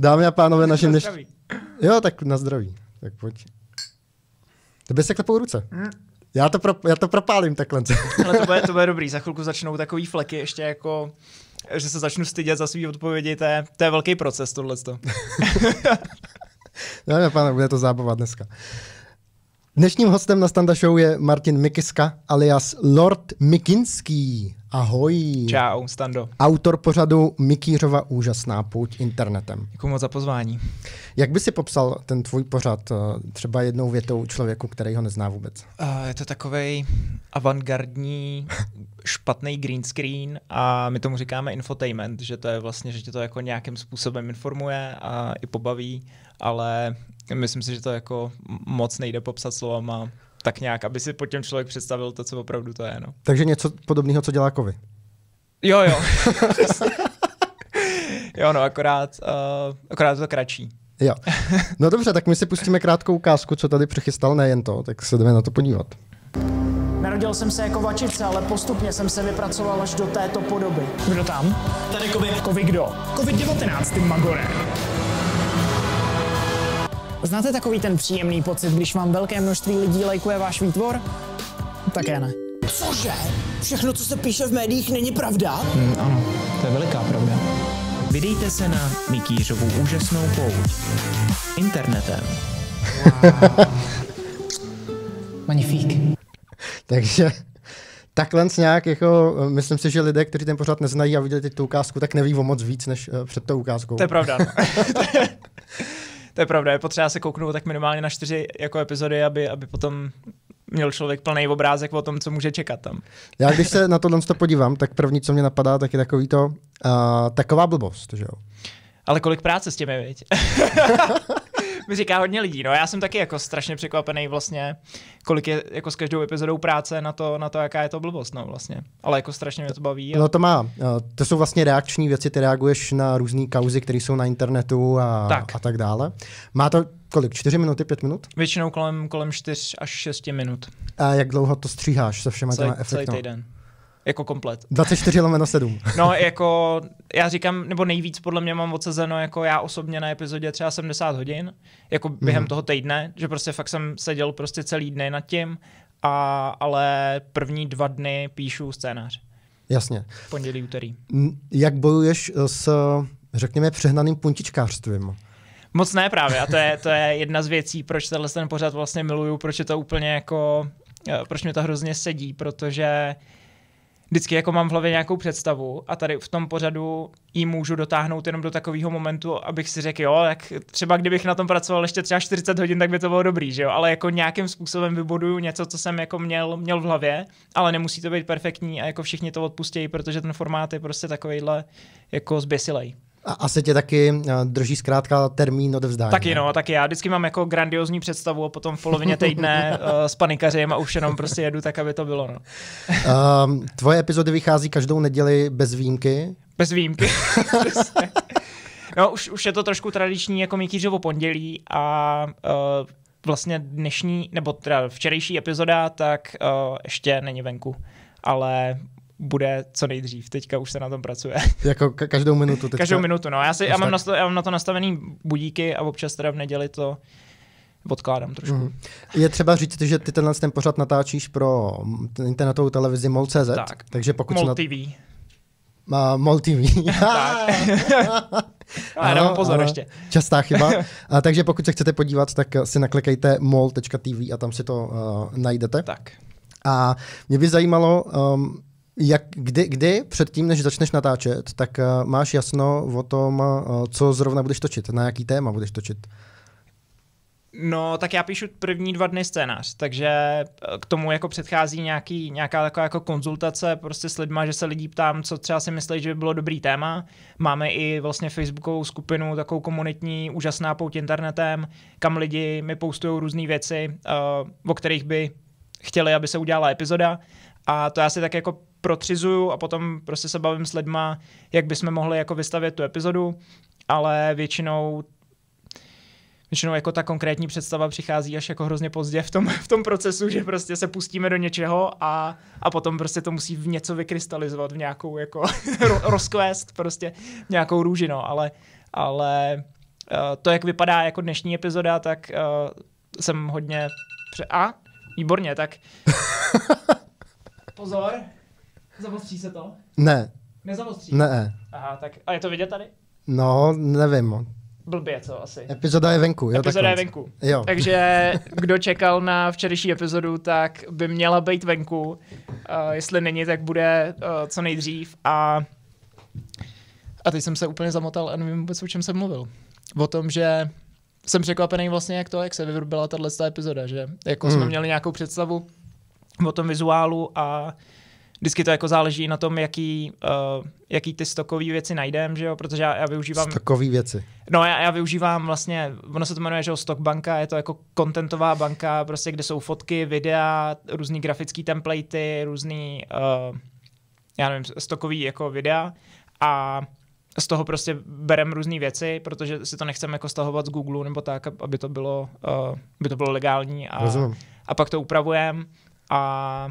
Dámy a pánové, na dneš... Jo, tak na zdraví. Tak pojď. Tebe se klepou ruce. Hmm. Já to, pro, já to propálím takhle. Ale to bude, to bude dobrý, za chvilku začnou takový fleky ještě jako že se začnu stydět za svý odpovědi, to je, to je velký proces tohleto. Dámy a pánové, bude to zábava dneska. Dnešním hostem na Standa Show je Martin Mikiska alias Lord Mikinský. Ahoj. Čau, Stando. Autor pořadu Mikýřova úžasná půjď internetem. Děkuji moc za pozvání. Jak by si popsal ten tvůj pořad eh, třeba jednou větou člověku, který ho nezná vůbec? Uh, je to takový avantgardní, špatný green screen a my tomu říkáme infotainment, že to je vlastně, že tě to jako nějakým způsobem informuje a i pobaví, ale myslím si, že to jako moc nejde popsat slovama tak nějak, aby si pod tím člověk představil to, co opravdu to je. No. Takže něco podobného, co dělá kovy. Jo, jo. jo, no, akorát, uh, akorát to kratší. Jo. No dobře, tak my si pustíme krátkou ukázku, co tady přichystal, nejen to, tak se jdeme na to podívat. Narodil jsem se jako vačice, ale postupně jsem se vypracoval až do této podoby. Kdo tam? Tady covid. Covid kdo? Covid-19, ty magore. Znáte takový ten příjemný pocit, když vám velké množství lidí lajkuje váš výtvor? Také ne. Cože? Všechno, co se píše v médiích, není pravda? Hmm, ano, to je veliká pravda. Vydejte se na Mikýřovu úžasnou pouť. Internetem. Wow. Magnifík. Takže takhle nějak, jako, myslím si, že lidé, kteří ten pořád neznají a viděli teď tu ukázku, tak neví o moc víc než eh, před tou ukázkou. To je pravda. No. to je pravda, je potřeba se kouknout tak minimálně na čtyři jako epizody, aby, aby potom měl člověk plný obrázek o tom, co může čekat tam. Já když se na tohle to podívám, tak první, co mě napadá, tak je takový to, uh, taková blbost, že jo? Ale kolik práce s těmi, viď? mi říká hodně lidí. No, já jsem taky jako strašně překvapený vlastně, kolik je jako s každou epizodou práce na to, na to jaká je to blbost, no vlastně. Ale jako strašně mě to baví. No to má. Eh, to jsou vlastně reakční věci, ty reaguješ na různé kauzy, které jsou na internetu a tak, a tak dále. Má to kolik? Čtyři minuty, pět minut? Většinou kolem, kolem čtyř až šesti minut. A jak dlouho to stříháš se všema těma efektama? Celý týden jako komplet. 24 lomeno 7. no, jako já říkám, nebo nejvíc podle mě mám odsezeno, jako já osobně na epizodě třeba 70 hodin, jako během mm. toho týdne, že prostě fakt jsem seděl prostě celý dny nad tím, a, ale první dva dny píšu scénář. Jasně. Pondělí, úterý. Jak bojuješ s, řekněme, přehnaným puntičkářstvím? Moc ne právě a to je, to je jedna z věcí, proč tenhle ten pořád vlastně miluju, proč je to úplně jako, eh, proč mi to hrozně sedí, protože uh, vždycky jako mám v hlavě nějakou představu a tady v tom pořadu ji můžu dotáhnout jenom do takového momentu, abych si řekl, jo, jak třeba kdybych na tom pracoval ještě třeba 40 hodin, tak by to bylo dobrý, že jo, ale jako nějakým způsobem vyboduju něco, co jsem jako měl, měl v hlavě, ale nemusí to být perfektní a jako všichni to odpustějí, protože ten formát je prostě takovejhle jako zběsilej. A asi tě taky eh, drží zkrátka termín odevzdání. Taky no, taky já vždycky mám jako grandiozní představu a potom v polovině týdne eh, s panikařem a už jenom prostě jedu tak, aby to bylo. No. um, tvoje epizody vychází každou neděli bez výjimky? Bez výjimky. no, už, už je to trošku tradiční jako Mikýřovo pondělí a uh, vlastně dnešní, nebo teda včerejší epizoda, tak uh, ještě není venku ale bude co nejdřív. Teďka už se na tom pracuje. Jako ka- každou minutu teďka? Každou minutu, no. Já, si, já, mám, to, já mám na to nastavený budíky a občas teda v neděli to odkládám trošku. Mm. Je třeba říct, že ty tenhle ten pořad natáčíš pro internetovou televizi MOL.cz, tak. takže pokud... MOL TV. Na... Uh, MOL TV. tak. No, ale dám pozor ano, ještě. Častá chyba. a, takže pokud se chcete podívat, tak si naklikejte mol.tv a tam si to uh, najdete. Tak. A mě by zajímalo, um, jak, kdy, kdy předtím, než začneš natáčet, tak uh, máš jasno o tom, uh, co zrovna budeš točit, na jaký téma budeš točit? No, tak já píšu první dva dny scénář, takže eh, k tomu jako předchází nějaký, nějaká taková jako konzultace prostě s lidma, že se lidí ptám, co třeba si myslí, že by bylo dobrý téma. Máme i vlastně facebookovou skupinu, takovou komunitní, úžasná pout internetem, kam lidi mi postují různé věci, o kterých by chtěli, aby se udělala epizoda. A to já si tak jako protřizuju a potom prostě se bavím s lidma, jak bychom mohli jako vystavět tu epizodu, ale většinou většinou jako ta konkrétní představa přichází až jako hrozně pozdě v tom, v tom procesu, že prostě se pustíme do něčeho a, a potom prostě to musí v něco vykrystalizovat, v nějakou jako rozkvést prostě nějakou růžino, ale, ale eh, to, jak vypadá jako dnešní epizoda, tak uh, jsem hodně pře... A? Výborně, tak pozor. Zavostří se to? Ne. Nezavostří? Ne. Aha, tak a je to vidět tady? No, nevím. No. Blbě co asi. Epizoda je venku. Jo, Epizoda je venku. Jo. Takže kdo čekal na včerejší epizodu, tak by měla být venku. Uh, jestli není, tak bude uh, co nejdřív. A, a teď jsem se úplně zamotal a nevím vůbec, o čem jsem mluvil. O tom, že jsem překvapený vlastně, jak to, jak se vyrobila tahle epizoda, že jako mm. jsme hmm. měli nějakou představu o tom vizuálu a vždycky to jako záleží na tom, jaký, uh, jaký ty stokové věci najdem, že jo, protože já, já využívám... Stokové věci. No já, já využívám vlastně, ono se to jmenuje, že jo, stock banka, je to jako kontentová banka, prostě kde jsou fotky, videa, různý grafické templatey, různý, uh, já nevím, stokový jako videa a z toho prostě berem různé věci, protože si to nechceme jako stahovat z Google nebo tak, aby to bylo, uh, aby to bylo legální a, Rozumím. a pak to upravujem a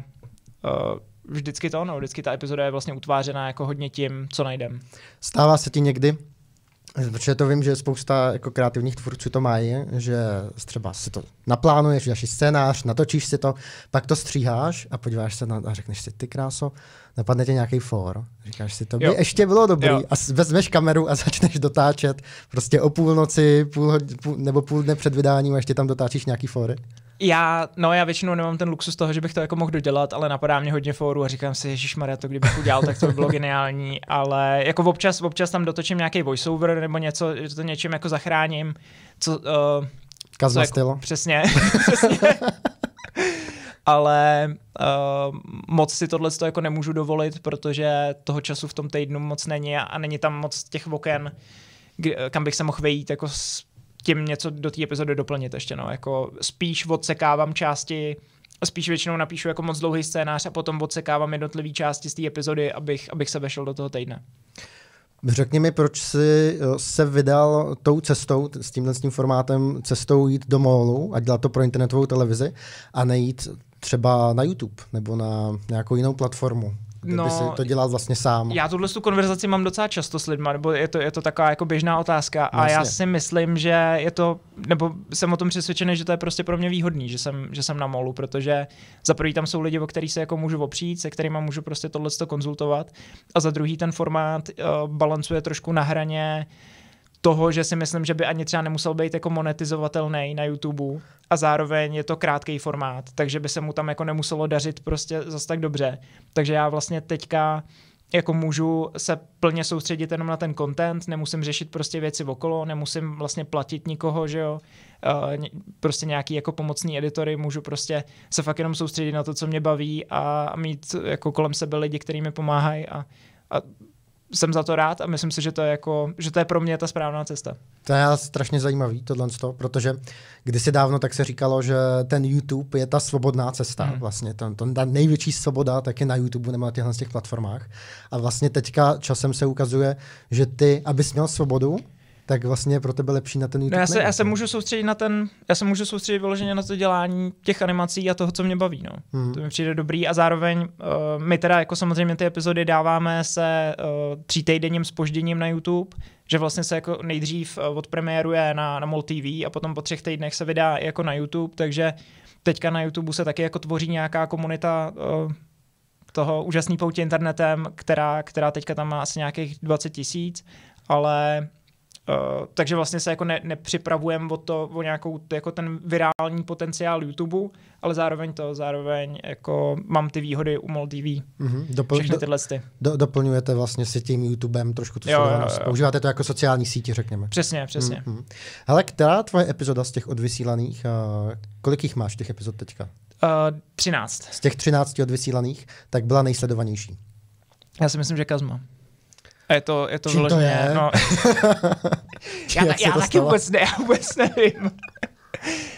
uh, vždycky to, no, vždycky ta epizoda je vlastně utvářená jako hodně tím, co najdem. Stává se ti někdy, Protože to vím, že spousta jako kreativních tvůrců to mají, že třeba si to naplánuješ, dáš scénář, natočíš si to, pak to stříháš a podíváš se na, a řekneš si, ty kráso, napadne tě nějaký for. Říkáš si, to by jo. ještě bylo dobrý. Jo. A vezmeš kameru a začneš dotáčet prostě o půlnoci půl, půl, nebo půl dne před vydáním a ještě tam dotáčíš nějaký fory. Já, no já většinou nemám ten luxus toho, že bych to jako mohl dodělat, ale napadá mě hodně fóru a říkám si, Ježíš Maria, to kdybych udělal, tak to by bylo geniální, ale jako občas, občas tam dotočím nějaký voiceover nebo něco, že to něčím jako zachráním, co... Uh, Kazma Jako, přesně, přesně. ale uh, moc si tohle jako nemůžu dovolit, protože toho času v tom týdnu moc není a, a není tam moc těch oken, kam bych se mohl vejít jako s tím něco do té epizody doplnit ještě. No. Jako spíš odsekávám části spíš většinou napíšu jako moc dlouhý scénář a potom odsekávám jednotlivé části z té epizody, abych, abych se vešel do toho týdne. Řekni mi, proč jsi eh, se vydal tou cestou, s tímhle s tím formátem, cestou jít do molu a dělat to pro internetovou televizi a nejít třeba na YouTube nebo na nějakou jinou platformu? kdyby no, si to dělal vlastně sám. Já tuhle tu konverzaci mám docela často s lidmi, nebo je to, je to taková jako běžná otázka a já si myslím, že je to, nebo jsem o tom přesvědčený, že to je prostě pro mě výhodný, že jsem, že jsem na molu, protože za prvý tam jsou lidi, o kterých se jako můžu opřít, se kterými můžu prostě tohle konzultovat a za druhý ten formát uh, balancuje trošku na hraně uh, toho, že si myslím, že by ani třeba nemusel být jako monetizovatelný na YouTube a zároveň je to krátký formát, takže by se mu tam jako nemuselo dařit prostě zas tak dobře. Takže já vlastně teďka jako můžu se plně soustředit jenom na ten content, nemusím řešit prostě věci okolo, nemusím vlastně platit nikoho, že jo, eh, prostě nějaký jako pomocní editory, můžu prostě se fakt jenom soustředit na to, co mě baví a mít jako kolem sebe lidi, kteří mi pomáhají a, a jsem za to rád a myslím si, že to je, jako, že to je pro mě ta správná cesta. To je strašně zajímavý tohle, protože kdysi dávno tak se říkalo, že ten YouTube je ta svobodná cesta. Mm. Vlastně ten, ten, ta největší svoboda tak je na YouTube nebo na těchto těch platformách. A vlastně teďka časem se ukazuje, že ty, abys měl svobodu, tak vlastně pro tebe lepší na ten no, YouTube. No já, se, nejde. já se můžu soustředit na ten, já se můžu soustředit vyloženě na to dělání těch animací a toho, co mě baví. No. Hmm. To mi přijde dobrý a zároveň uh, my teda jako samozřejmě ty epizody dáváme se uh, eh, týdenním spožděním na YouTube, že vlastně se jako nejdřív uh, odpremiéruje na, na MOL TV a potom po třech týdnech se vydá jako na YouTube, takže teďka na YouTube se taky jako tvoří nějaká komunita uh, toho úžasný poutě internetem, která, která teďka tam má asi nějakých 20 tisíc, ale Eh, takže vlastně se jako ne, nepřipravujeme o, to, o nějakou jako ten virální potenciál YouTube, ale zároveň to, zároveň jako mám ty výhody u MOL TV, mm-hmm. Dopl- všechny tyhle sty. Do, doplňujete vlastně si tím YouTubem trošku tu jo, Používáte to jako sociální sítě, řekněme. Přesně, přesně. Mm-hmm. Mhm. Hele, která tvoje epizoda z těch odvysílaných, eh, kolik jich máš těch epizod teďka? Uh, eh, 13. Z těch 13 odvysílaných, tak byla nejsledovanější? Já si myslím, že Kazma. A je to, je to Čím to je? No. já, já taky vůbec, ne, já vůbec nevím.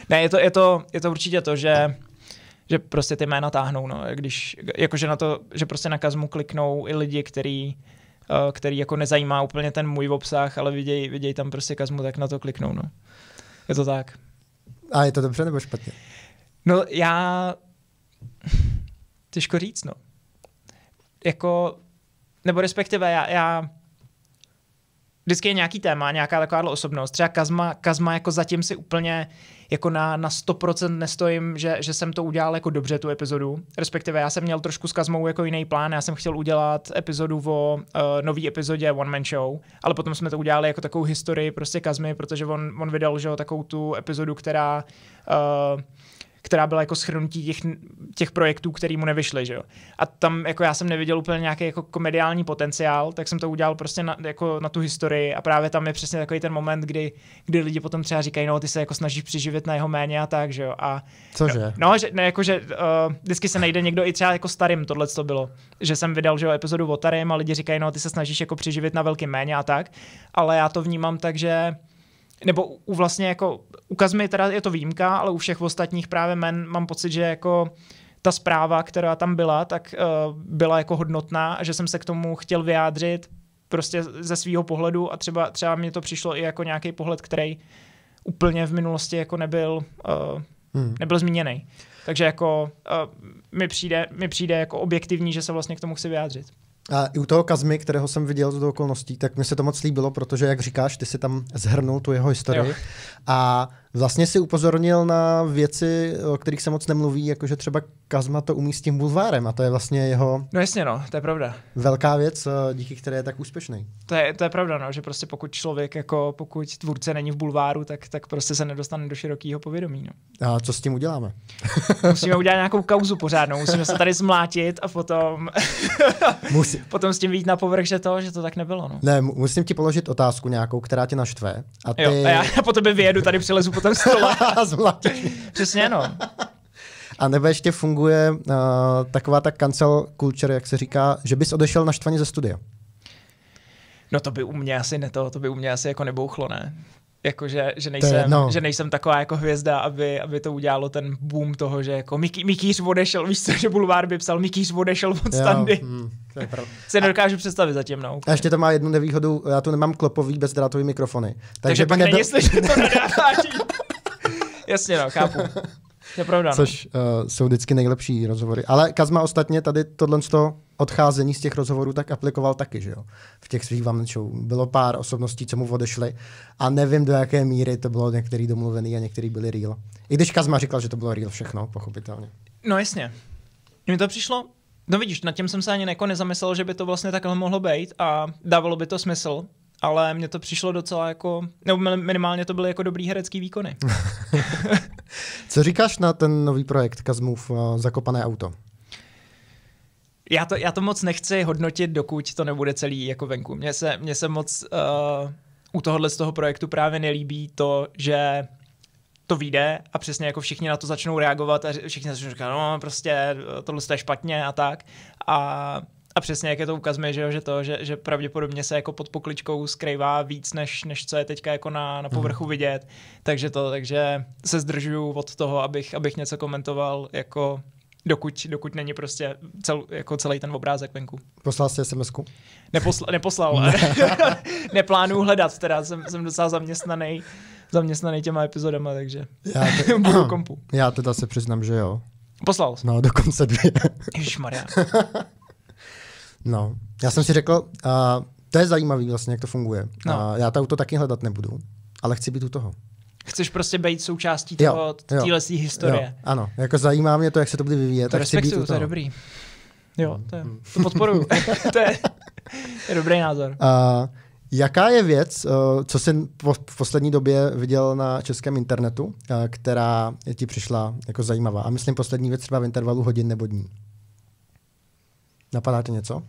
ne, je to, je, to, je to určitě to, že že prostě ty jména táhnou, no, když, jakože na to, že prostě na kazmu kliknou i lidi, který, eh, který jako nezajímá úplně ten můj obsah, ale vidějí, viděj tam prostě kazmu, tak na to kliknou, no. Je to tak. A je to dobře nebo špatně? No já... Těžko říct, no. Jako nebo respektive já, já vždycky je nějaký téma, nějaká taková osobnost. Třeba Kazma, Kazma jako zatím si úplně jako na, na 100% nestojím, že, že jsem to udělal jako dobře tu epizodu. Respektive já jsem měl trošku s Kazmou jako jiný plán, já jsem chtěl udělat epizodu o uh, nový epizodě One Man Show, ale potom jsme to udělali jako takovou historii prostě Kazmy, protože on, on vydal, že jo, takovou tu epizodu, která uh, která byla jako schrnutí těch, těch projektů, který mu nevyšly, že jo. A tam jako já jsem neviděl úplně nějaký jako komediální potenciál, tak jsem to udělal prostě na, jako na tu historii a právě tam je přesně takový ten moment, kdy, kdy lidi potom třeba říkají, no ty se jako snažíš přiživit na jeho méně a tak, že jo. A, Cože? No, no že, ne, jako, že uh, vždycky se najde někdo i třeba jako starým, tohle to bylo, že jsem vydal, že jo, epizodu o Tarim a lidi říkají, no ty se snažíš jako přiživit na velký méně a tak, ale já to vnímám tak, že nebo u vlastně jako, u Kazmy teda je to výjimka, ale u všech ostatních právě men mám pocit, že jako ta zpráva, která tam byla, tak uh, byla jako hodnotná a že jsem se k tomu chtěl vyjádřit prostě ze svého pohledu a třeba, třeba mi to přišlo i jako nějaký pohled, který úplně v minulosti jako nebyl, uh, hmm. nebyl zmíněný. Takže jako uh, mi, přijde, mi přijde jako objektivní, že se vlastně k tomu chci vyjádřit. A i u toho Kazmy, kterého jsem viděl z okolností, tak mi se to moc líbilo, protože, jak říkáš, ty si tam zhrnul tu jeho historii. Jo. A Vlastně si upozornil na věci, o kterých se moc nemluví, jako že třeba Kazma to umí s tím bulvárem a to je vlastně jeho... No jasně, no, to je pravda. Velká věc, eh, díky které je tak úspěšný. To je, to je pravda, no, že prostě pokud člověk, jako pokud tvůrce není v bulváru, tak, tak prostě se nedostane do širokého povědomí. No. A co s tím uděláme? musíme udělat nějakou kauzu pořádnou, musíme se tady zmlátit a potom, Musí... potom s tím vít na povrch, že to, že to tak nebylo. No. Ne, musím ti položit otázku nějakou, která tě naštve. A ty... jo, a já, potom po tebe vyjedu, tady přilezu po tam stole. Přesně no. A nebo ještě funguje uh, taková ta cancel culture, jak se říká, že bys odešel naštvaně ze studia. No to by u mě asi ne to, to by u mě asi jako nebouchlo, ne? jako že, že, nejsem, je, no. že nejsem taková jako hvězda, aby, aby to udělalo ten boom toho, že jako Mik- Mikýř odešel, víš co, že Bulvár by psal Mikýř odešel od standy. Jo, mm, to je pravda. Se nedokážu představit zatím, no. A ještě to má jednu nevýhodu, já tu nemám klopový bezdrátový mikrofony. Takže, takže pak nebyl... není slyšet to nadáváčí. Jasně, no, chápu. Je pravda, no. Což uh, jsou vždycky nejlepší rozhovory. Ale Kazma ostatně tady tohle z toho odcházení z těch rozhovorů tak aplikoval taky, že jo? V těch svých vám show. Bylo pár osobností, co mu odešly a nevím, do jaké míry to bylo některý domluvený a některý byli real. I když Kazma říkal, že to bylo real všechno, pochopitelně. No jasně. Mně to přišlo, no vidíš, nad tím jsem se ani jako nezamyslel, že by to vlastně takhle mohlo být a dávalo by to smysl, ale mně to přišlo docela jako, nebo minimálně to byly jako dobrý herecký výkony. Co říkáš na ten nový projekt Kazmův eh, Zakopané auto? Já to, já to moc nechci hodnotit, dokud to nebude celý jako venku. Mně se, mně se moc uh, u tohohle z toho projektu právě nelíbí to, že to vyjde a přesně jako všichni na to začnou reagovat a všichni začnou říkat, no prostě eh, tohle je špatně a tak. A a přesně, jak je to ukazuje, že, že to, že, že pravděpodobně se jako pod pokličkou skrývá víc, než, než co je teďka jako na, na povrchu mhm. vidět. Takže to, takže se zdržuju od toho, abych, abych něco komentoval jako dokud, dokud není prostě cel, jako celý ten obrázek venku. Poslal jsi sms -ku? Neposla, neposlal, ne. neplánuju hledat, teda jsem, jsem docela zaměstnaný, zaměstnaný těma epizodama, takže já te, budu kompu. Já teda se přiznám, že jo. Poslal. No, dokonce dvě. Ježišmarja. No, já jsem si řekl, uh, to je zajímavý vlastně, jak to funguje. No. Uh, já to auto taky hledat nebudu, ale chci být u toho. Chceš prostě být součástí téhle historie. Jo, ano, jako zajímá mě to, jak se to bude vyvíjet. To respektuju, u toho. je dobrý. Jo, mm. to, je, to podporuju. to, je, to je dobrý názor. Uh, Jaká je věc, eh, co jsem v poslední době viděl na českém internetu, eh, která ti přišla jako zajímavá? A myslím poslední věc třeba v intervalu hodin nebo dní. Napadá tě něco?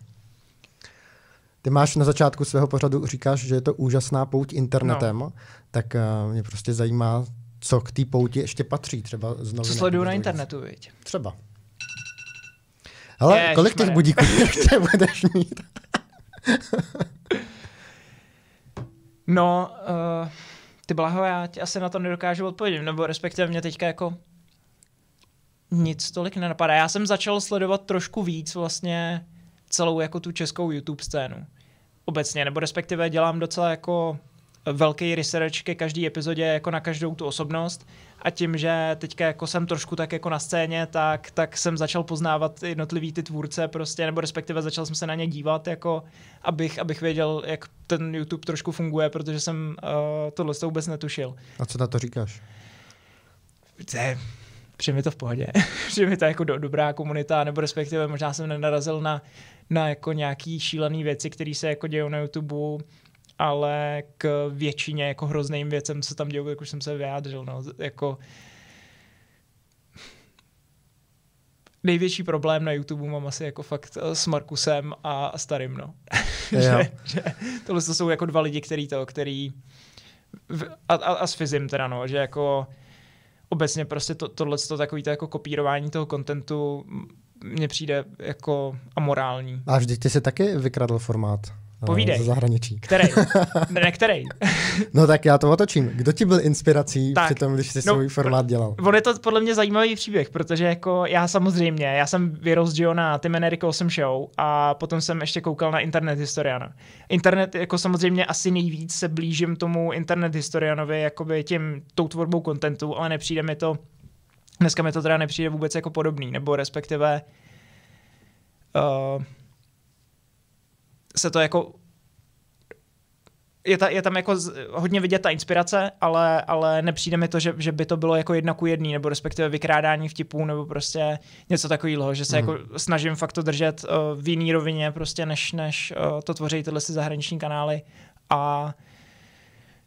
Ty máš na začátku svého pořadu, říkáš, že je to úžasná pouť internetem, no. tak uh, mě prostě zajímá, co k té pouti ještě patří třeba znovu. Co sleduju na internetu, viď? Třeba. Ale Jež kolik těch budíků ještě budeš mít? no, uh, ty blaho, já ti asi na to nedokážu odpovědět, nebo respektive mě teďka jako nic tolik nenapadá. Já jsem začal sledovat trošku víc vlastně celou jako tu českou YouTube scénu. Obecně, nebo respektive dělám docela jako velký research ke každý epizodě, jako na každou tu osobnost a tím, že teďka jako jsem trošku tak jako na scéně, tak, tak jsem začal poznávat jednotlivý ty tvůrce prostě, nebo respektive začal jsem se na ně dívat, jako abych, abych věděl, jak ten YouTube trošku funguje, protože jsem uh, tohle vůbec netušil. A co na to říkáš? To je přijde mi to v pohodě, přijde mi to jako do, dobrá komunita, nebo respektive možná jsem nenarazil na, na jako nějaký šílený věci, které se jako dějou na YouTube, ale k většině jako hrozným věcem se tam dějou, jak už jsem se vyjádřil, no, jako největší problém na YouTube mám asi jako fakt eh, s Markusem a starým, no. že, že, tohle to jsou jako dva lidi, který to, který v, a, a, a s Fizim teda, no, že jako obecně prostě to, tohle to takový to jako kopírování toho kontentu mně přijde jako amorální. A vždyť ty se taky vykradl formát. Eh, Povídej. Ze zahraničí. Který? Ne, který? no tak já to otočím. Kdo ti byl inspirací tak, při tom, když jsi no, svůj formát dělal? On je to podle mě zajímavý příběh, protože jako já samozřejmě, já jsem vyrost na Tim and Eric Awesome Show a potom jsem ještě koukal na Internet Historiana. Internet jako samozřejmě asi nejvíc se blížím tomu Internet Historianovi jakoby tím, tou tvorbou kontentu, ale nepřijde mi to, dneska mi to teda nepřijde vůbec jako podobný, nebo respektive uh, se to jako je, ta, je tam jako z, hodně vidět ta inspirace, ale, ale nepřijde mi to, že, že by to bylo jako jedna ku jedný, nebo respektive vykrádání vtipů, nebo prostě něco takového, že se mm. jako snažím fakt to držet uh, v jiný rovině prostě, než, než uh, to tvoří tyhle si zahraniční kanály a uh,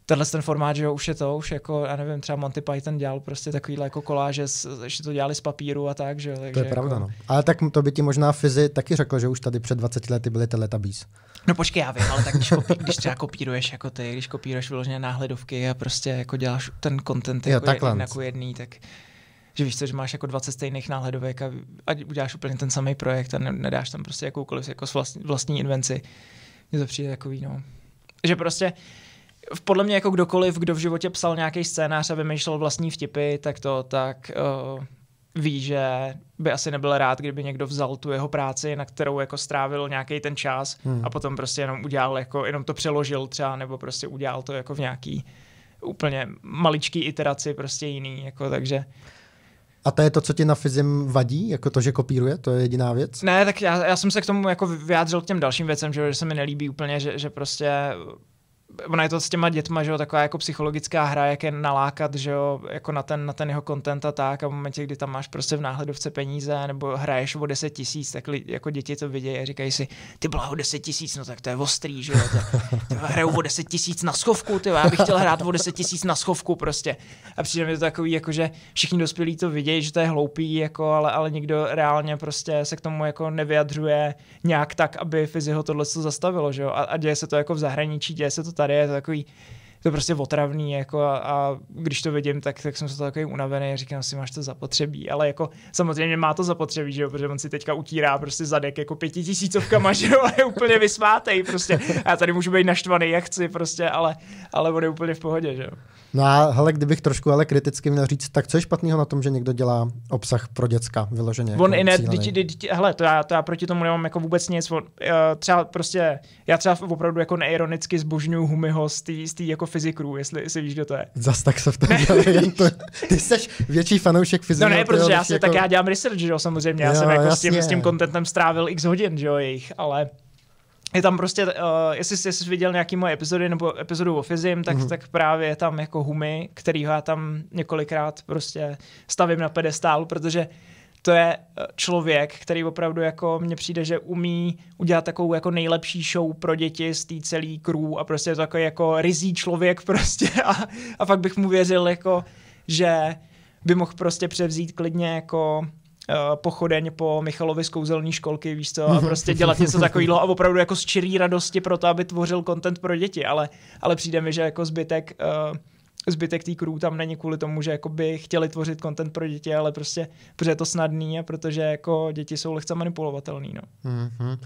tenhle ten formát, že jo, už je to, už jako, já nevím, třeba Monty Python dělal prostě takovýhle jako koláže, že ještě to dělali z papíru a tak, že jo. Takže to je jako... pravda, no. Ale tak to by ti možná Fizi taky řekl, že už tady před 20 lety byly Teletubbies. No počkej, já vím, ale tak když, kopí, když třeba kopíruješ jako ty, když kopíruješ vyloženě náhledovky a prostě jako děláš ten content jako, jo, jako jedný, tak že víš co, že máš jako 20 stejných náhledovek a, a uděláš úplně ten samý projekt a ne, nedáš tam prostě jakoukoliv jako vlastní, vlastní invenci. Mně to přijde takový, no. Že prostě podle mě jako kdokoliv, kdo v životě psal nějaký scénář a vymýšlel vlastní vtipy, tak to tak uh, ví, že by asi nebyl rád, kdyby někdo vzal tu jeho práci, na kterou jako strávil nějaký ten čas hmm. a potom prostě jenom udělal, jako jenom to přeložil třeba, nebo prostě udělal to jako v nějaký úplně maličký iteraci prostě jiný, jako takže... A to je to, co ti na fyzim vadí, jako to, že kopíruje, to je jediná věc? Ne, tak já, já jsem se k tomu jako vyjádřil k těm dalším věcem, že, že se mi nelíbí úplně, že, že prostě ona je to s těma dětma, že jo, taková jako psychologická hra, jak je nalákat, že jo, jako na ten, na ten jeho content a tak a v momentě, kdy tam máš prostě v náhledovce peníze nebo hraješ o 10 tisíc, tak li, jako děti to vidějí a říkají si, ty blaho 10 tisíc, no tak to je ostrý, že jo, to, to o 10 tisíc na schovku, ty já bych chtěl hrát o 10 tisíc na schovku prostě. A přijde mi to takový, jako že všichni dospělí to vidějí, že to je hloupý, jako, ale, ale nikdo reálně prostě se k tomu jako nevyjadřuje nějak tak, aby Fizi ho tohle zastavilo, že jo, a, a děje se to jako v zahraničí, děje se to tady tarefa, qui je to prostě otravný jako a, a když to vidím, tak, tak jsem se to takový unavený, říkám si, máš to zapotřebí, ale jako samozřejmě má to zapotřebí, že jo, protože on si teďka utírá prostě zadek jako pětitisícovkama, že jo, je úplně vysvátej prostě. A já tady můžu být naštvaný, jak chci prostě, ale, ale bude úplně v pohodě, že jo. No a hele, kdybych trošku ale kriticky měl říct, tak co je špatného na tom, že někdo dělá obsah pro děcka vyloženě? On jako i ne, hele, to já, to já proti tomu nemám jako vůbec nic. On, uh, třeba prostě, já třeba opravdu jako neironicky zbožňuju Humiho z té jako fyzikrů, jestli, si víš, kdo to je. Zas tak se v tom to, Ty jsi větší fanoušek fyziků. No ne, protože já si, jako... tak já dělám research, že jo, samozřejmě. Já jo, jsem jako jasně. s tím, s tím contentem strávil x hodin, že jo, jejich, ale je tam prostě, uh, jestli, jsi, jestli jsi viděl nějaký moje epizody nebo epizodu o Fizim, tak, mm-hmm. tak právě tam jako Humy, kterýho já tam několikrát prostě stavím na pedestálu, protože uh, to je eh, člověk, který opravdu jako mně přijde, že umí udělat takovou jako nejlepší show pro děti z té celý krů a prostě je to takový jako rizí člověk prostě a, a fakt bych mu věřil jako, že by mohl prostě převzít klidně jako eh, pochodeň po Michalovi z kouzelní školky, víš co, a prostě dělat něco takového a opravdu jako z čirý radosti pro to, aby tvořil content pro děti, ale, ale přijde mi, že jako zbytek uh, zbytek té crew tam není kvůli tomu, že by chtěli tvořit content pro děti, ale prostě protože je to snadný a protože jako děti jsou lehce manipulovatelný. No. Mm-hmm.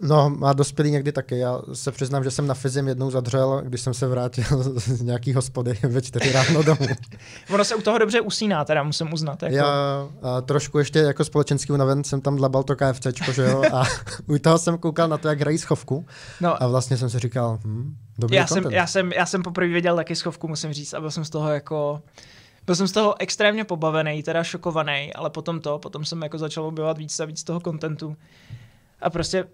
No, má dospělý někdy taky. Já se přiznám, že jsem na fyzim jednou zadřel, když jsem se vrátil z nějaký hospody ve čtyři ráno domů. ono se u toho dobře usíná, teda musím uznat. Jako... Já a trošku ještě jako společenský unaven jsem tam dlabal to KFCčko, že jo, a u toho jsem koukal na to, jak hrají schovku no, a vlastně jsem si říkal, hm, dobrý já jsem, já jsem, já jsem poprvé viděl taky schovku, musím říct, a byl jsem z toho jako... Byl jsem z toho extrémně pobavený, teda šokovaný, ale potom to, potom jsem jako začal objevovat víc a víc toho kontentu. A prostě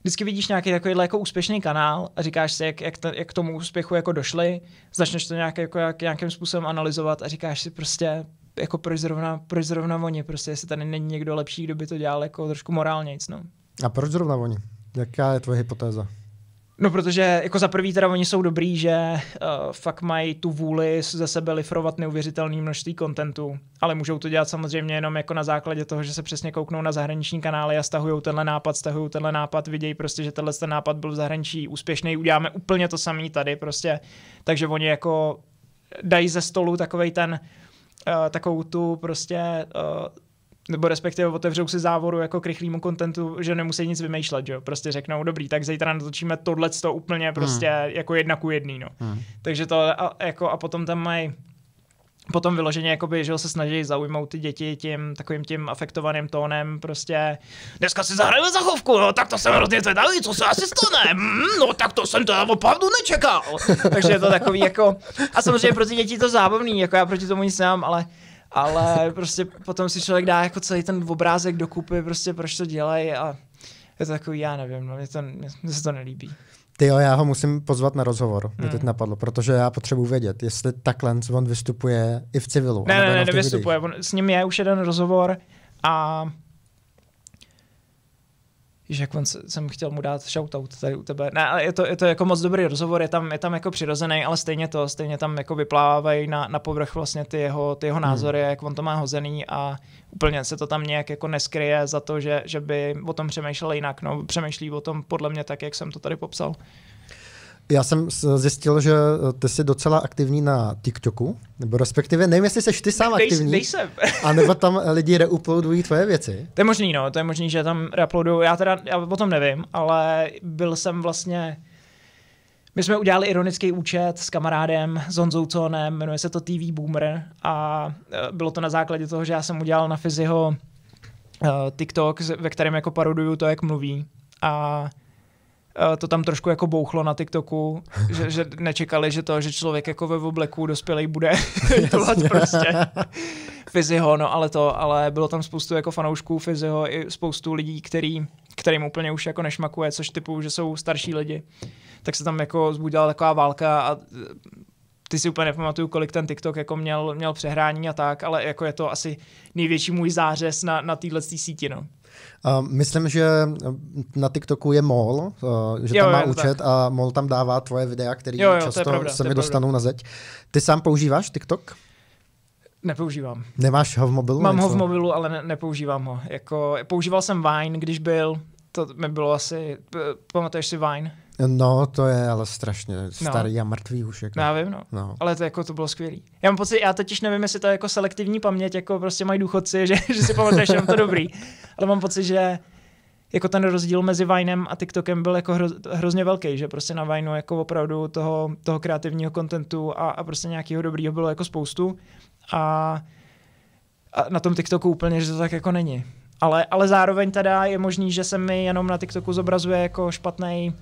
vždycky vidíš nějaký takovýhle jako úspěšný kanál a říkáš si, jak, jak, ta, jak k tomu úspěchu jako došli, začneš to nějak, jako, jak, nějakým způsobem analyzovat a říkáš si prostě, jako proč zrovna, proč zrovna oni, prostě jestli tady není někdo lepší, kdo by to dělal jako trošku morálně. No. A proč zrovna oni? Jaká je tvoje hypotéza? No, protože jako za prvý teda oni jsou dobrý, že uh, fakt mají tu vůli ze sebe lifrovat neuvěřitelný množství kontentu, ale můžou to dělat samozřejmě jenom jako na základě toho, že se přesně kouknou na zahraniční kanály a stahují tenhle nápad, stahují tenhle nápad, vidějí prostě, že tenhle ten nápad byl v zahraničí úspěšný, uděláme úplně to samý tady prostě, takže oni jako dají ze stolu takovej ten, uh, takovou tu prostě uh, nebo respektive otevřou si závoru jako k rychlému kontentu, že nemusí nic vymýšlet, jo. Prostě řeknou, dobrý, tak zítra natočíme tohle to úplně prostě hmm. jako jedna ku jedný, no. Hmm. Takže to a, jako a potom tam mají potom vyloženě jakoby, že se snaží zaujmout ty děti tím takovým tím afektovaným tónem, prostě dneska si zahrajeme zachovku, no, tak to jsem hrozně zvedavý, co se asi stane, mm, no tak to jsem to opravdu nečekal. Takže je to takový jako, a samozřejmě pro ty děti to zábavný, jako já proti tomu nic nemám, ale ale prostě potom si člověk dá jako celý ten obrázek dokupy, prostě proč to dělají a je to takový, já nevím, no, mě, to, mě, mě se to nelíbí. Ty jo, já ho musím pozvat na rozhovor, mě hmm. teď napadlo, protože já potřebuji vědět, jestli takhle on vystupuje i v civilu. Ne, ne, ne, nevystupuje, on, s ním je už jeden rozhovor a že jak on jsem chtěl mu dát shoutout tady u tebe. Ne, ale je to, je to jako moc dobrý rozhovor, je tam, je tam jako přirozený, ale stejně to, stejně tam jako vyplávají na, na povrch vlastně ty jeho, ty jeho hmm. názory, hmm. jak on to má hozený a úplně se to tam nějak jako neskryje za to, že, že by o tom přemýšlel jinak. No, přemýšlí o tom podle mě tak, jak jsem to tady popsal. Já jsem zjistil, že eh, ty jsi docela aktivní na TikToku, nebo respektive nevím, jestli jsi ty sám aktivní, nejsem. a nebo tam eh, lidi reuploadují tvoje věci. To je možný, no, to je možný, že tam reuploadují, já teda já o tom nevím, ale byl jsem vlastně, my jsme udělali ironický účet s kamarádem, s Honzou Conem, jmenuje se to TV Boomer a eh, bylo to na základě toho, že já jsem udělal na Fyziho TikTok, ve kterém jako paroduju to, jak mluví a Eh, to tam trošku jako bouchlo na TikToku, že, že nečekali, že to, že člověk jako ve obleku dospělej bude dělat prostě Fyziho, no ale to, ale bylo tam spoustu jako fanoušků Fyziho i spoustu lidí, který, kterým úplně už jako nešmakuje, což typu, že jsou starší lidi, tak se tam jako zbudila taková válka a eh, ty si úplně nepamatuju, kolik ten TikTok jako měl, měl přehrání a tak, ale jako je to asi největší můj zářez na, na této síti, no. Uh, myslím, že na TikToku je MOL, uh, že jo, tam má jo, účet tak. a MOL tam dává tvoje videa, které často pravda, se mi dostanou na zeď. Ty sám používáš TikTok? Nepoužívám. Nemáš ho v mobilu? Mám něco? ho v mobilu, ale ne, nepoužívám ho. Jako, používal jsem Vine, když byl, to mi bylo asi, pamatuješ si Vine? No, to je ale strašně no. starý no. a mrtvý už. Jako. No, já vím, no. no. Ale to, jako, to bylo skvělý. Já mám pocit, já totiž nevím, jestli to je jako selektivní paměť, jako prostě mají důchodci, že, že si pamatuješ jenom to dobrý. Ale mám pocit, že jako ten rozdíl mezi Vinem a TikTokem byl jako hro, hrozně velký, že prostě na Vineu jako opravdu toho, toho kreativního kontentu a, a prostě nějakého dobrýho bylo jako spoustu a, a na tom TikToku úplně, že to tak jako není. Ale, ale zároveň teda je možný, že se mi jenom na TikToku zobrazuje jako špatný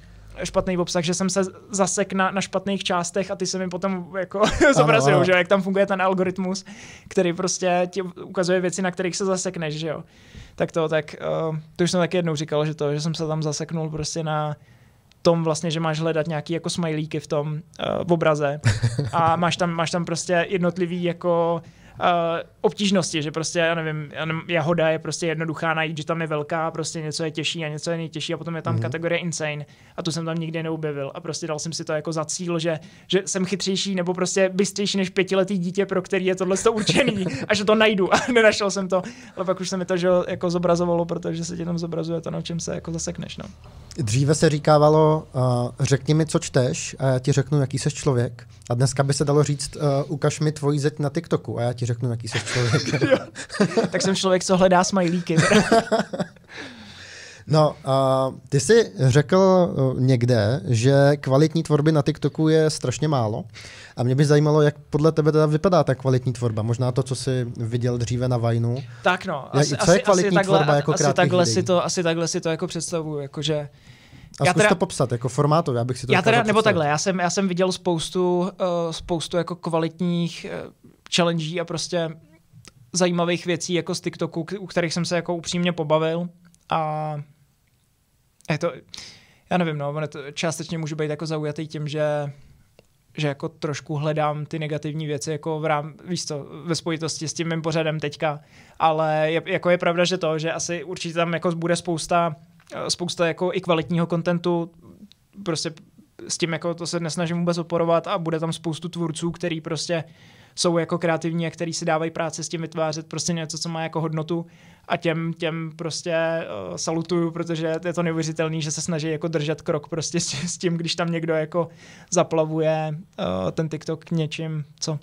špatný obsah, že jsem se zasek na, na špatných částech a ty se mi potom jako zobrazují, že jak tam funguje ten algoritmus, který prostě ti ukazuje věci, na kterých se zasekneš, že jo. Tak to, tak uh, to už jsem taky jednou říkal, že to, že jsem se tam zaseknul prostě na tom vlastně, že máš hledat nějaký jako smajlíky v tom uh, v obraze a máš tam, máš tam prostě jednotlivý jako uh, obtížnosti, že prostě, já nevím, jahoda je prostě jednoduchá najít, že tam je velká, prostě něco je těžší a něco je nejtěžší a potom je tam mm-hmm. kategorie insane a tu jsem tam nikdy neobjevil a prostě dal jsem si to jako za cíl, že, že jsem chytřejší nebo prostě bystřejší než pětiletý dítě, pro který je tohle to určený a že to najdu a nenašel jsem to, ale pak už se mi to že jako zobrazovalo, protože se ti tam zobrazuje to, na čem se jako zasekneš. No. Dříve se říkávalo, uh, řekni mi, co čteš a já ti řeknu, jaký jsi člověk. A dneska by se dalo říct, uh, ukaž mi tvoji zeď na TikToku a já ti řeknu, jaký jsi člověk. tak jsem člověk, co hledá smajlíky. No, a ty jsi řekl eh, někde, že kvalitní tvorby na TikToku je strašně málo. A mě by zajímalo, jak podle tebe teda vypadá ta kvalitní tvorba. Možná to, co jsi viděl dříve na Vajnu. Tak no, asi, co je kvalitní asi, takhle, jako asi takhle si to, asi takhle si to jako představuju, jakože a já teda, to popsat jako formátově? já bych si to Já jako teda, nebo představit. takhle, já jsem, já jsem viděl spoustu, uh, spoustu jako kvalitních uh, challenge a prostě zajímavých věcí jako z TikToku, u kterých jsem se jako upřímně pobavil a je to, já nevím, no, ono to částečně můžu být jako zaujatý tím, že že jako trošku hledám ty negativní věci jako v rám, víš to, ve spojitosti s tím mým pořadem teďka, ale je, jako je pravda, že to, že asi určitě tam jako bude spousta, spousta jako i kvalitního kontentu, prostě s tím jako to se nesnažím vůbec oporovat a bude tam spoustu tvůrců, který prostě uh, jsou jako kreativní a který si dávají práce s tím vytvářet prostě něco, co má jako hodnotu a těm, těm prostě uh, salutuju, protože je to neuvěřitelné, že se snaží jako držet krok prostě s, s tím, když tam někdo jako zaplavuje uh, ten TikTok něčím, co,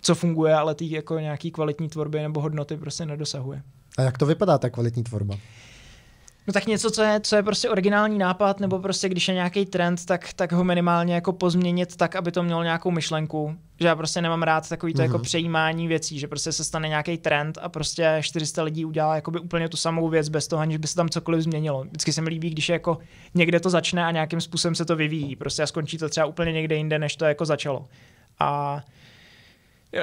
co funguje, ale tý jako nějaký kvalitní tvorby nebo hodnoty prostě nedosahuje. A jak to vypadá ta kvalitní tvorba? No tak něco, co je, co je prostě originální nápad, nebo prostě když je nějaký trend, tak, tak ho minimálně jako pozměnit tak, aby to mělo nějakou myšlenku. Že já prostě nemám rád takový to mm-hmm. jako mhm. přejímání věcí, že prostě se stane nějaký trend a prostě 400 lidí udělá jakoby úplně tu samou věc bez toho, aniž by se tam cokoliv změnilo. Vždycky se mi líbí, když je jako někde to začne a nějakým způsobem se to vyvíjí. Prostě a skončí to třeba úplně někde jinde, než to jako začalo. A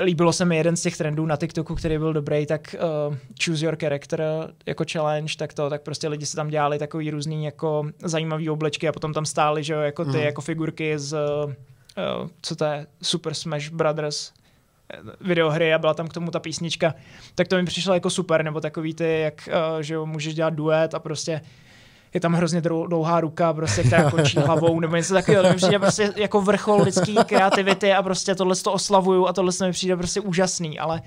líbilo se mi jeden z těch trendů na TikToku, který byl dobrý, tak uh, choose your character jako challenge, tak to, tak prostě lidi se tam dělali takový různý jako zajímavý oblečky a potom tam stály, že jo, jako ty mm. jako figurky z uh, co to je, Super Smash Brothers eh, videohry a byla tam k tomu ta písnička, tak to mi přišlo jako super, nebo takový ty, jak, uh, že jo, můžeš dělat duet a prostě uh, je tam hrozně dlouhá ruka, prostě, která končí hlavou nebo něco takového. To mi přijde prostě jako vrchol lidské kreativity a prostě tohle to oslavuju a tohle mi přijde prostě úžasný, ale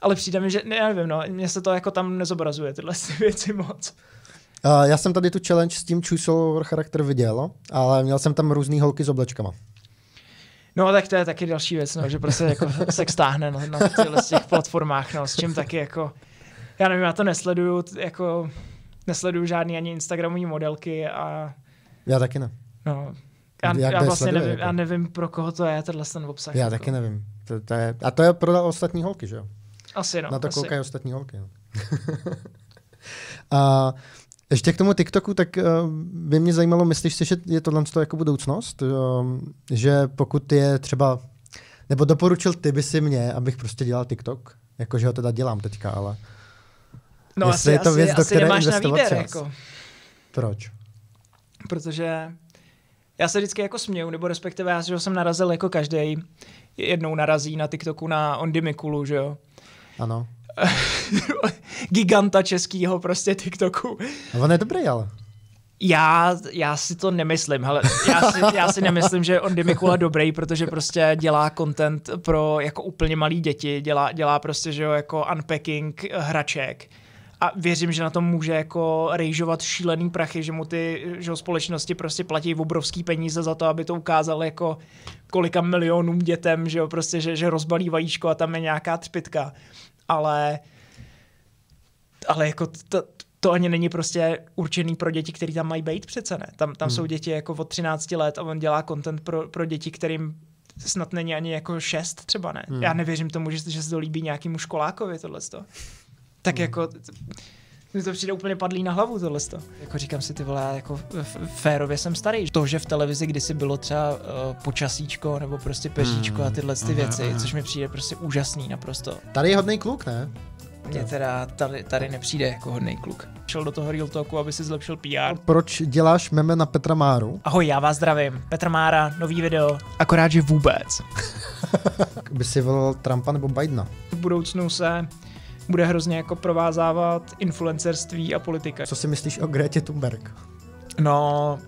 ale přijde mi, že ne, nevím, no, mě se to jako tam nezobrazuje, tyhle věci moc. já jsem tady tu challenge s tím čusover charakter viděl, ale měl jsem tam různé holky s oblečkama. No tak to je taky další věc, no, že prostě jako se stáhne na, na těch platformách, no, s čím taky jako, já nevím, já to nesleduju, jako nesleduju žádný ani Instagramový modelky a... Já taky ne. No, já, já vlastně sleduje, nevím, jako? já nevím, pro koho to je tenhle ten obsah. Já jako. taky nevím. To, to je, a to je pro ostatní holky, že jo? Asi no. Na to asi. koukají ostatní holky. No. a ještě k tomu TikToku, tak uh, by mě zajímalo, myslíš si, že je tohle jako budoucnost? Um, že pokud je třeba, nebo doporučil ty by si mě, abych prostě dělal TikTok? Jakože ho teda dělám teďka, ale... No Jestli asi, je to věc, asi, do které asi nemáš na výběr. Čas. Jako. Proč? Protože já se vždycky jako směju, nebo respektive já jsem narazil jako každý jednou narazí na TikToku na Ondimikulu, že jo? Ano. Giganta českýho prostě TikToku. A no, on je dobrý, ale. Já, já si to nemyslím, ale já si, já si nemyslím, že on Dimikula dobrý, protože prostě dělá content pro jako úplně malý děti, dělá, dělá prostě, že jo, jako unpacking hraček a věřím, že na tom může jako rejžovat šílený prachy, že mu ty že ho společnosti prostě platí obrovský peníze za to, aby to ukázal jako kolika milionům dětem, že jo, prostě, že, že rozbalí vajíčko a tam je nějaká třpitka. Ale ale jako to, to ani není prostě určený pro děti, které tam mají být přece, ne? Tam, tam hmm. jsou děti jako od 13 let a on dělá content pro, pro děti, kterým snad není ani jako šest třeba, ne? Hmm. Já nevěřím tomu, že, že se to líbí nějakému školákovi tohle. Tak hmm. jako, mi to přijde úplně padlý na hlavu tohle. Jako říkám si, ty vole, jako férově jsem starý. To, že v televizi kdysi bylo třeba uh, počasíčko nebo prostě peříčko hmm. a tyhle ty věci, hmm. což mi přijde prostě úžasný naprosto. Tady je hodný kluk, ne? Mně teda tady, tady nepřijde jako hodný kluk. Šel do toho Real Talku, aby si zlepšil PR. Proč děláš meme na Petra Máru? Ahoj, já vás zdravím. Petr Mára, nový video. Akorát, že vůbec. by si volal Trumpa nebo Bidena? V budoucnu se bude hrozně jako provázávat influencerství a politika. Co si myslíš o Gretě Thunberg? No,